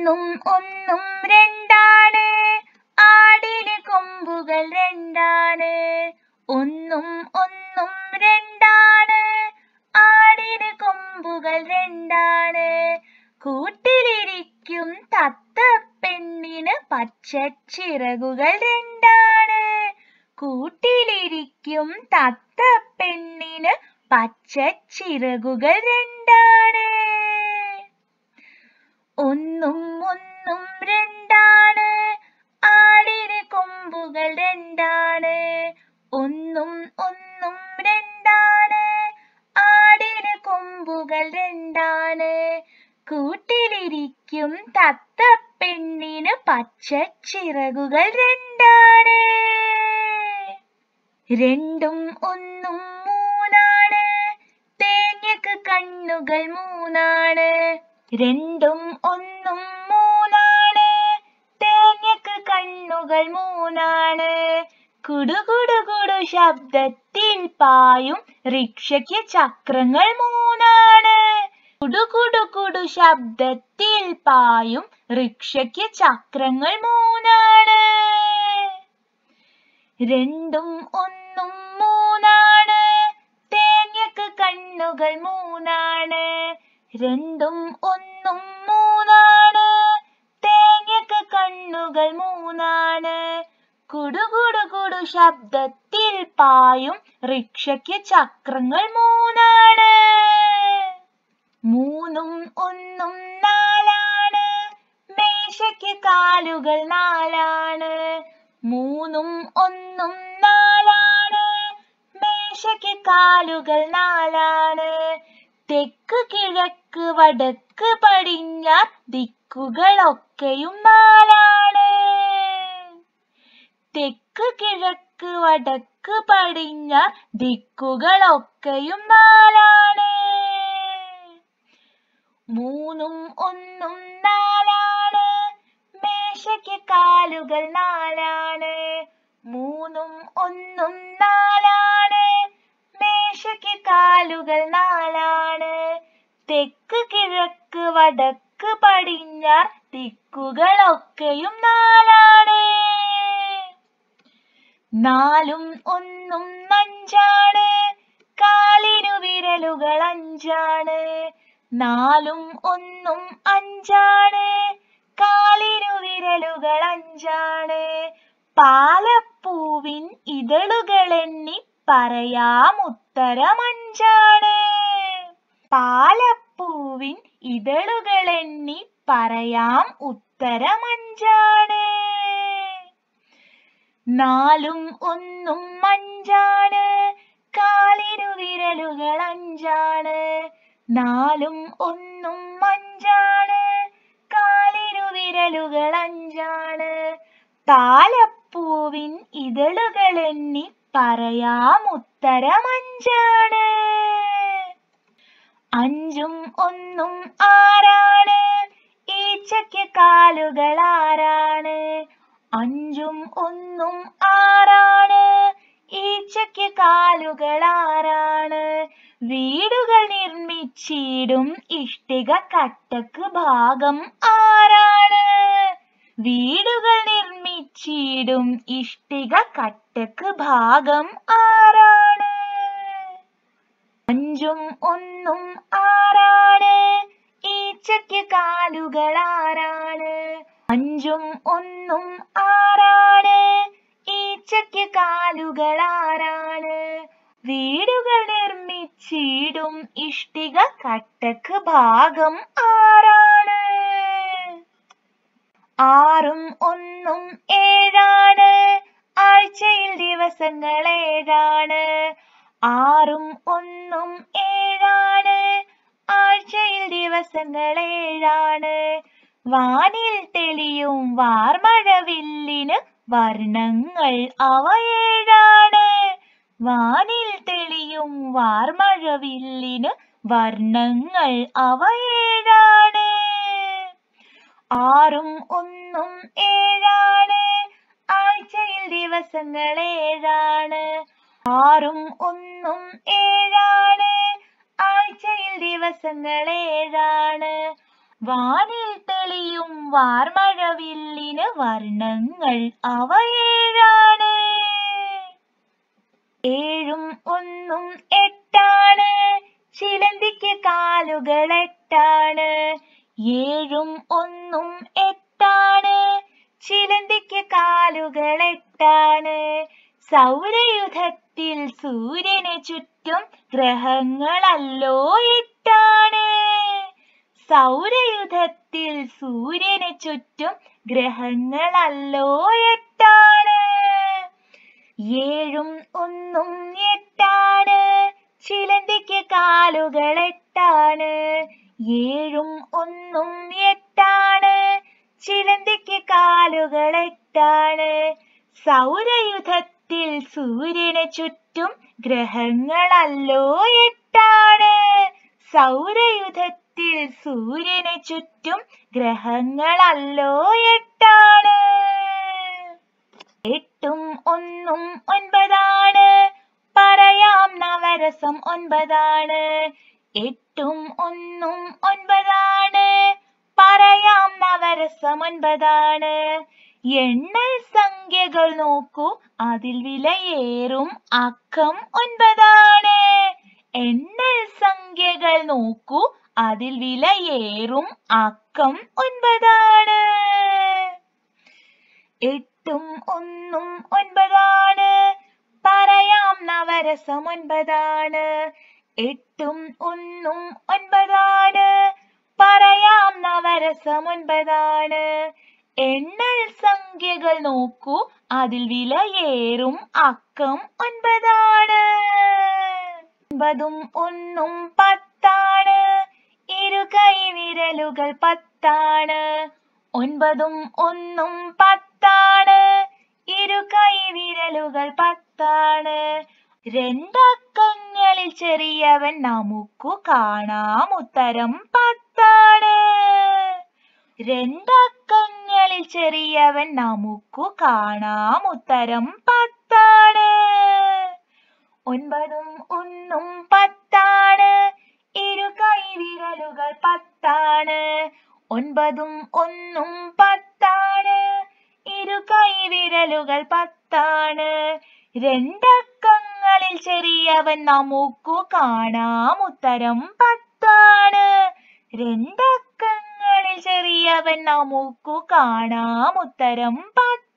ഒന്നും ഒന്നും രണ്ടാണ് ആടിന് കൊമ്പുകൾ രണ്ടാണ് ഒന്നും ഒന്നും രണ്ടാണ് ആടിന് കൊമ്പുകൾ രണ്ടാണ് കൂട്ടിലിരിക്കും തത്ത പെണ്ണിന് പച്ചച്ചിറകുകൾ രണ്ടാണ് കൂട്ടിലിരിക്കും തത്ത പെണ്ണിന് പച്ചച്ചിറകുകൾ രണ്ടാണ് ഒന്നും കൂട്ടിലിരിക്കും പച്ച ചിറകുകൾ രണ്ടാണ് രണ്ടും ഒന്നും മൂന്നാണ് തേങ്ങക്ക് കണ്ണുകൾ മൂന്നാണ് രണ്ടും ഒന്നും മൂന്നാണ് തേങ്ങക്ക് കണ്ണുകൾ മൂന്നാണ് കുടുകുടുകുടു ശബ്ദത്തിൽ പായും റിക്ഷയ്ക്ക് ചക്രങ്ങൾ മൂന്നാണ് കുടുകുടുകുടു ശബ്ദത്തിൽ പായും റിക്ഷയ്ക്ക് ചക്രങ്ങൾ മൂന്നാണ് രണ്ടും ഒന്നും മൂന്നാണ് തേങ്ങയ്ക്ക് കണ്ണുകൾ മൂന്നാണ് രണ്ടും ഒന്നും മൂന്നാണ് തേങ്ങയ്ക്ക് കണ്ണുകൾ മൂന്നാണ് കുടുകുടുകുടു ശബ്ദത്തിൽ പായും റിക്ഷയ്ക്ക് ചക്രങ്ങൾ മൂന്നാണ് മൂന്നും ഒന്നും നാലാണ് മേശയ്ക്ക് കാലുകൾ നാലാണ് മൂന്നും ഒന്നും നാലാണ് മേശയ്ക്ക് കാലുകൾ നാലാണ് തെക്ക് കിഴക്ക് വടക്ക് പടിഞ്ഞാറ് ദിക്കുകളൊക്കെയും നാലാണ് തെക്ക് കിഴക്ക് വടക്ക് പടിഞ്ഞാറ് ദിക്കുകളൊക്കെയും നാലാണ് മൂന്നും ഒന്നും നാലാണ് മേശയ്ക്ക് കാലുകൾ നാലാണ് മൂന്നും ഒന്നും നാലാണ് മേശയ്ക്ക് കാലുകൾ നാലാണ് തെക്ക് കിഴക്ക് വടക്ക് പടിഞ്ഞാർ ദിക്കുകളൊക്കെയും നാലാണ് നാലും ഒന്നും അഞ്ചാണ് കാലിനു വിരലുകൾ അഞ്ചാണ് നാലും ഒന്നും അഞ്ചാണ് കാലിനു വിരലുകൾ അഞ്ചാണ് പാലപ്പൂവിൻ ഇതളുകൾ ഇതളുകളെണ്ണി പറയാമുത്തരമഞ്ചാണ് പാലപ്പൂവിൻ ഇതളുകൾ എണ്ണി പറയാം ഉത്തരമഞ്ചാണ് നാലും ഒന്നും അഞ്ചാണ് കാലിനു വിരലുകൾ അഞ്ചാണ് നാലും ഒന്നും അഞ്ചാണ് വിരലുകൾ അഞ്ചാണ് താലപ്പൂവിൻ ഇതളുകൾ എണ്ണി പറയാമുത്തരം അഞ്ചാണ് അഞ്ചും ഒന്നും ആറാണ് ഈച്ചയ്ക്ക് കാലുകൾ ആറാണ് അഞ്ചും ഒന്നും ആറാണ് ഈച്ചയ്ക്ക് കാലുകൾ ആറാണ് വീടുകൾ ചീടും ഇഷ്ടിക കട്ടക്ക് ഭാഗം ആരാണ് വീടുകൾ നിർമ്മിച്ചിടും ഇഷ്ടിക കട്ടക്ക് ഭാഗം ആരാണ് അഞ്ചും ഒന്നും ആരാണ് ഈച്ചയ്ക്ക് കാലുകൾ ആരാണ് അഞ്ചും ഒന്നും ആരാണ് ഈച്ചയ്ക്ക് കാലുകൾ ആരാണ് വീടുകൾ നിർമ്മി ഇഷ്ടിക കട്ടക്ക് ഭാഗം ആറാണ് ആറും ഒന്നും ഏഴാണ് ആഴ്ചയിൽ ദിവസങ്ങൾ ഏഴാണ് ആറും ഒന്നും ഏഴാണ് ആഴ്ചയിൽ ദിവസങ്ങൾ ഏഴാണ് വാനിൽ തെളിയും വാർമഴവില്ലിന് വർണ്ണങ്ങൾ അവ ഏഴാണ് വാനിൽ തെളിയും ഏഴും വാർമഴവില്ലിന് വർണ്ണങ്ങൾ അവയേഴാണ് ആറും ഒന്നും ഏഴാണ് ആഴ്ചയിൽ ദിവസങ്ങൾ ഏഴാണ് ആറും ഒന്നും ഏഴാണ് ആഴ്ചയിൽ ദിവസങ്ങൾ ഏഴാണ് വാനിൽ തെളിയും വാർമഴവില്ലിന് വർണ്ണങ്ങൾ അവയേഴാണ് ഏഴും ഒന്നും എട്ടാണ് ചിലന്തിക്ക് കാലുകൾ എട്ടാണ് ഏഴും ഒന്നും എട്ടാണ് ചിലന്തിക്ക് കാലുകൾ എട്ടാണ് സൗരയുധത്തിൽ സൂര്യന് ചുറ്റും ഗ്രഹങ്ങളല്ലോ എട്ടാണ് സൗരയുധത്തിൽ സൂര്യന് ചുറ്റും ഗ്രഹങ്ങളല്ലോ എട്ടാണ് ഏഴും ഒന്നും എട്ടാണ് ചിലന്തിക്ക് കാലുകൾ എട്ടാണ് ഏഴും ഒന്നും എട്ടാണ് ചിലന്തിക്ക് കാലുകൾ എട്ടാണ് സൗരയുധത്തിൽ സൂര്യന് ചുറ്റും ഗ്രഹങ്ങളല്ലോ എട്ടാണ് സൗരയുധത്തിൽ സൂര്യന് ചുറ്റും ഗ്രഹങ്ങളല്ലോ എട്ടാണ് എട്ടും ഒന്നും ഒൻപതാണ് പറയാം നവരസം ഒൻപതാണ് എട്ടും ഒന്നും ഒൻപതാണ് പറയാം നവരസം ഒൻപതാണ് എണ്ണൽ സംഖ്യകൾ നോക്കൂ അതിൽ വിലയേറും അക്കം ഒൻപതാണ് എണ്ണൽ സംഖ്യകൾ നോക്കൂ അതിൽ വിലയേറും അക്കം ഒൻപതാണ് എട്ട് എട്ടും ഒന്നും ഒൻപതാണ് പറയാം നവരസം ഒൻപതാണ് എട്ടും ഒന്നും ഒൻപതാണ് പറയാം നവരസം ഒൻപതാണ് എണ്ണൽ സംഖ്യകൾ നോക്കൂ അതിൽ വിലയേറും അക്കം ഒൻപതാണ് ഒൻപതും ഒന്നും പത്താണ് ഇരു കൈ വിരലുകൾ പത്താണ് ഒൻപതും ഒന്നും പത്ത് പത്താണ് ഇരു കൈ വിരലുകൾ പത്താണ് രണ്ടക്കങ്ങളിൽ ചെറിയവൻ നമുക്കു കാണാം ഉത്തരം പത്താണ് രണ്ടക്കങ്ങളിൽ ചെറിയവൻ നമുക്കു കാണാം ഉത്തരം പത്താണ് ഒൻപതും ഒന്നും പത്താണ് ഇരു കൈ വിരലുകൾ പത്താണ് ഒൻപതും ഒന്നും പത്താണ് ഇരു കൈവിരലുകൾ പത്താണ് രണ്ടക്കങ്ങളിൽ ചെറിയവൻ നമുക്കു കാണാം ഉത്തരം പത്താണ് രണ്ടക്കങ്ങളിൽ ചെറിയവൻ നമുക്കു കാണാം ഉത്തരം പത്ത്